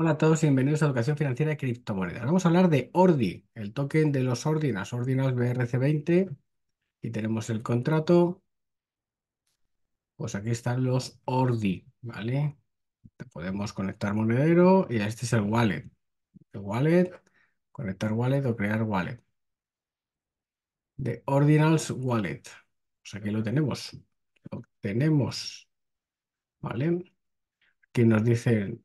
Hola a todos y bienvenidos a Educación Financiera de Criptomonedas. Vamos a hablar de Ordi, el token de los Ordinals, Ordinals BRC20. Y tenemos el contrato. Pues aquí están los Ordi, ¿vale? Podemos conectar monedero y este es el wallet. El wallet, conectar wallet o crear wallet. The Ordinals Wallet. Pues aquí lo tenemos. Lo tenemos. ¿Vale? Aquí nos dicen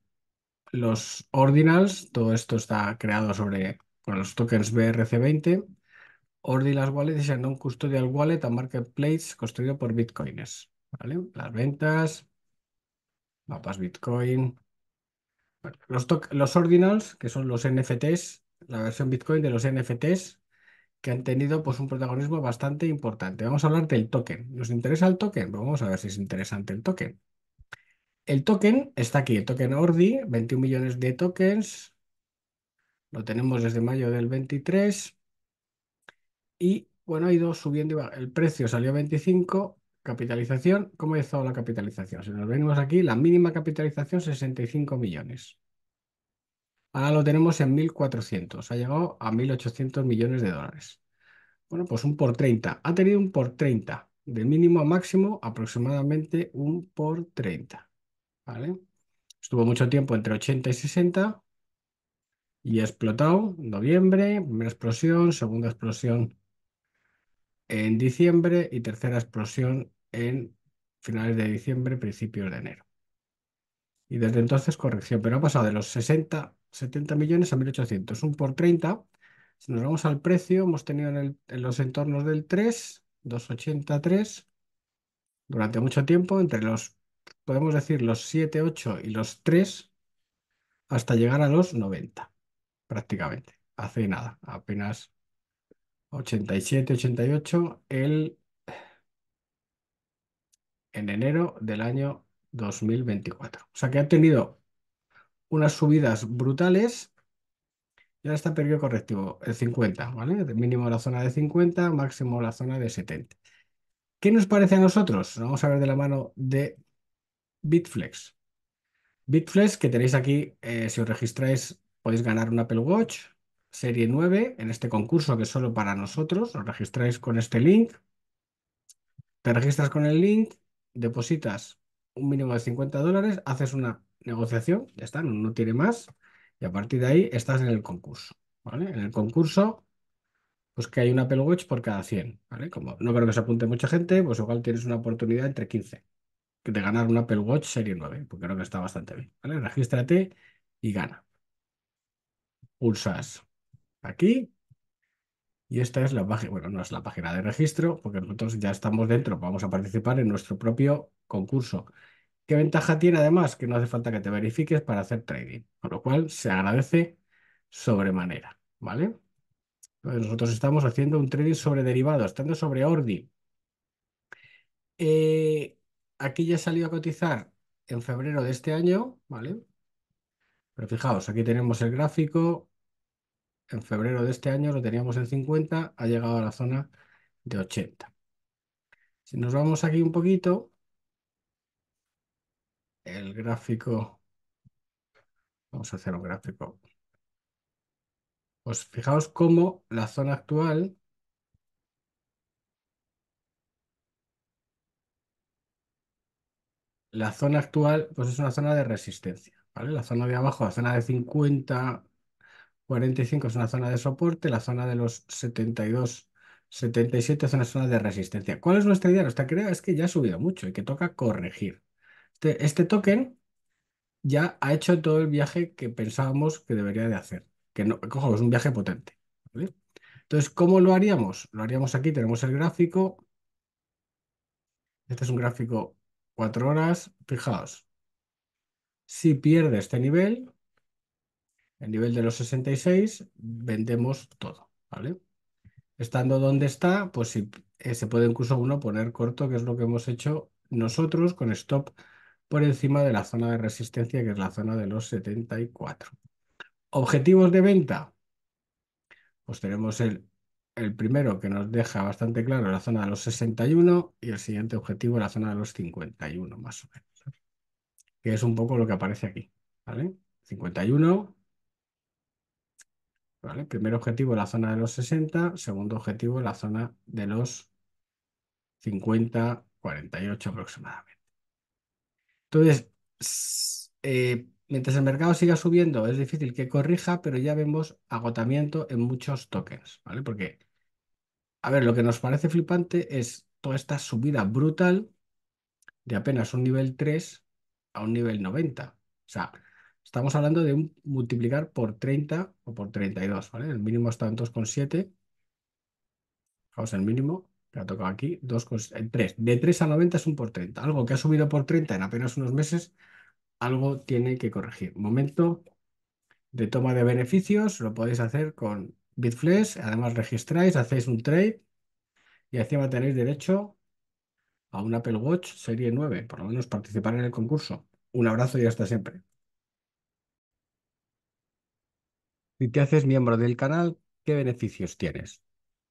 los ordinals, todo esto está creado sobre con los tokens BRC20. Ordinals Wallet es un custodial wallet a marketplace construido por bitcoins ¿vale? Las ventas, mapas Bitcoin. los, los ordinals, que son los NFTs, la versión Bitcoin de los NFTs, que han tenido pues, un protagonismo bastante importante. Vamos a hablar del token. ¿Nos interesa el token? Pues vamos a ver si es interesante el token. El token está aquí, el token ORDI, 21 millones de tokens. Lo tenemos desde mayo del 23. Y bueno, ha ido subiendo. El precio salió a 25. Capitalización, ¿cómo ha estado la capitalización? Si nos venimos aquí, la mínima capitalización 65 millones. Ahora lo tenemos en 1.400. Ha llegado a 1.800 millones de dólares. Bueno, pues un por 30. Ha tenido un por 30. De mínimo a máximo, aproximadamente un por 30. ¿vale? Estuvo mucho tiempo entre 80 y 60 y ha explotado en noviembre, primera explosión, segunda explosión en diciembre y tercera explosión en finales de diciembre, principios de enero. Y desde entonces corrección, pero ha pasado de los 60, 70 millones a 1.800, un por 30. Si nos vamos al precio, hemos tenido en, en los entornos del 3, 2,83, durante mucho tiempo, entre los podemos decir los 7, 8 y los 3 hasta llegar a los 90, prácticamente. Hace nada, apenas 87, 88, en enero del año 2024. O sea que ha tenido unas subidas brutales y ahora está en periodo correctivo, el 50, ¿vale? De mínimo la zona de 50, máximo la zona de 70. ¿Qué nos parece a nosotros? Vamos a ver de la mano de Bitflex. Bitflex, que tenéis aquí, eh, si os registráis, podéis ganar un Apple Watch Serie 9 en este concurso que es solo para nosotros. Os registráis con este link. Te registras con el link, depositas un mínimo de 50 dólares, haces una negociación, ya está, no, tiene más. Y a partir de ahí estás en el concurso. En el concurso, pues que hay un Apple Watch por cada 100. ¿vale? Como no creo que se apunte mucha gente, pues igual tienes una oportunidad entre 15 de ganar un Apple Watch Serie 9, porque creo que está bastante bien. ¿vale? Regístrate y gana. Pulsas aquí y esta es la página, bueno, no es la página de registro, porque nosotros ya estamos dentro, vamos a participar en nuestro propio concurso. ¿Qué ventaja tiene además? Que no hace falta que te verifiques para hacer trading, con lo cual se agradece sobremanera, ¿vale? nosotros estamos haciendo un trading sobre derivados, estando sobre Ordi. Eh, aquí ya salió a cotizar en febrero de este año, ¿vale? Pero fijaos, aquí tenemos el gráfico. En febrero de este año lo teníamos en 50, ha llegado a la zona de 80. Si nos vamos aquí un poquito, el gráfico, vamos a hacer un gráfico. Pues fijaos cómo la zona actual la zona actual pues es una zona de resistencia, ¿vale? La zona de abajo, la zona de 50, 45 es una zona de soporte, la zona de los 72, 77 es una zona de resistencia. ¿Cuál es nuestra idea? Nuestra idea es que ya ha subido mucho y que toca corregir. Este, este token ya ha hecho todo el viaje que pensábamos que debería de hacer, que no, es un viaje potente, Entonces, ¿cómo lo haríamos? Lo haríamos aquí, tenemos el gráfico. Este es un gráfico Cuatro horas, fijaos. Si pierde este nivel, el nivel de los 66, vendemos todo, ¿vale? Estando donde está, pues si, eh, se puede incluso uno poner corto, que es lo que hemos hecho nosotros con stop por encima de la zona de resistencia, que es la zona de los 74. Objetivos de venta. Pues tenemos el el primero que nos deja bastante claro la zona de los 61 y el siguiente objetivo la zona de los 51 más o menos, que es un poco lo que aparece aquí, ¿vale? 51, ¿vale? Primer objetivo la zona de los 60, segundo objetivo la zona de los 50, 48 aproximadamente. Entonces, eh, mientras el mercado siga subiendo, es difícil que corrija, pero ya vemos agotamiento en muchos tokens, ¿vale? Porque, a ver, lo que nos parece flipante es toda esta subida brutal de apenas un nivel 3 a un nivel 90. O sea, estamos hablando de un multiplicar por 30 o por 32, ¿vale? El mínimo está en 2,7. Fijaos, el mínimo que ha tocado aquí, 2, 3. De 3 a 90 es un por 30. Algo que ha subido por 30 en apenas unos meses algo tiene que corregir. Momento de toma de beneficios, lo podéis hacer con BitFlash. además registráis, hacéis un trade y encima tenéis derecho a un Apple Watch Serie 9, por lo menos participar en el concurso. Un abrazo y hasta siempre. Si te haces miembro del canal, ¿qué beneficios tienes?